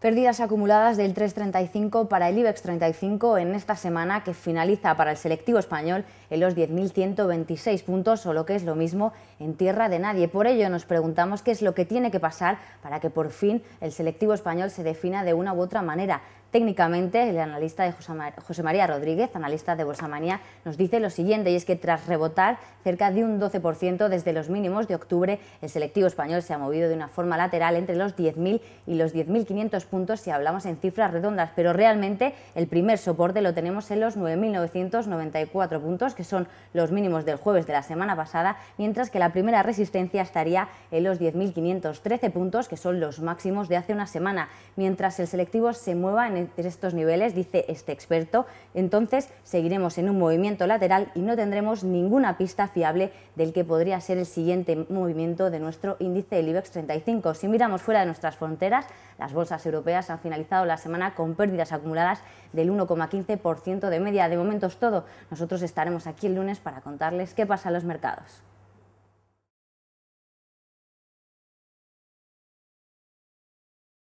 Pérdidas acumuladas del 3,35 para el IBEX 35 en esta semana que finaliza para el selectivo español en los 10.126 puntos o lo que es lo mismo en tierra de nadie. Por ello nos preguntamos qué es lo que tiene que pasar para que por fin el selectivo español se defina de una u otra manera. Técnicamente, el analista de José María Rodríguez, analista de Bolsa Manía, nos dice lo siguiente, y es que tras rebotar cerca de un 12% desde los mínimos de octubre, el selectivo español se ha movido de una forma lateral entre los 10.000 y los 10.500 puntos si hablamos en cifras redondas, pero realmente el primer soporte lo tenemos en los 9.994 puntos, que son los mínimos del jueves de la semana pasada, mientras que la primera resistencia estaría en los 10.513 puntos, que son los máximos de hace una semana, mientras el selectivo se mueva en entre estos niveles, dice este experto, entonces seguiremos en un movimiento lateral y no tendremos ninguna pista fiable del que podría ser el siguiente movimiento de nuestro índice del IBEX 35. Si miramos fuera de nuestras fronteras, las bolsas europeas han finalizado la semana con pérdidas acumuladas del 1,15% de media. De momento es todo. Nosotros estaremos aquí el lunes para contarles qué pasa en los mercados.